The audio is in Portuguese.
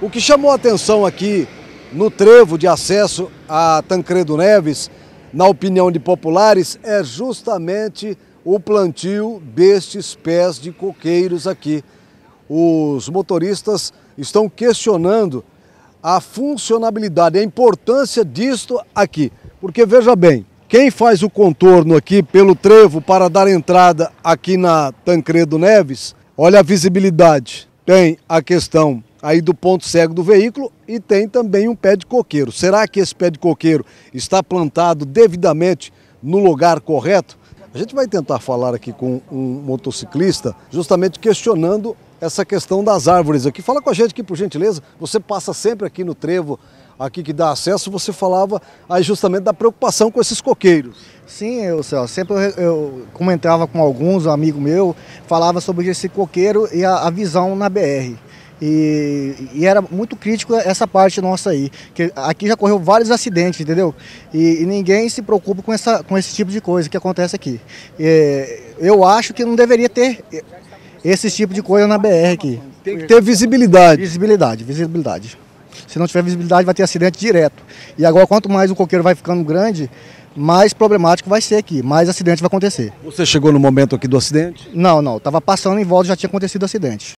O que chamou atenção aqui no trevo de acesso a Tancredo Neves, na opinião de populares, é justamente o plantio destes pés de coqueiros aqui. Os motoristas estão questionando a funcionabilidade, a importância disto aqui. Porque veja bem, quem faz o contorno aqui pelo trevo para dar entrada aqui na Tancredo Neves, olha a visibilidade. Tem a questão aí do ponto cego do veículo e tem também um pé de coqueiro. Será que esse pé de coqueiro está plantado devidamente no lugar correto? A gente vai tentar falar aqui com um motociclista, justamente questionando essa questão das árvores aqui. Fala com a gente aqui, por gentileza. Você passa sempre aqui no trevo, aqui que dá acesso, você falava aí justamente da preocupação com esses coqueiros. Sim, eu, sempre eu, eu comentava com alguns, um amigo meu, falava sobre esse coqueiro e a, a visão na BR. E, e, era muito crítico essa parte nossa aí. Que aqui já correu vários acidentes, entendeu? E, e, ninguém se preocupa com, essa, com esse tipo de coisa que acontece aqui. E, eu acho que não deveria ter esse tipo de coisa na BR aqui. Tem que ter visibilidade. Visibilidade, visibilidade. Se não tiver visibilidade, vai ter acidente direto. E agora, quanto mais o coqueiro vai ficando grande, mais problemático vai ser aqui, mais acidente vai acontecer. Você chegou no momento aqui do acidente? Não, não. Estava passando em volta já tinha acontecido acidente.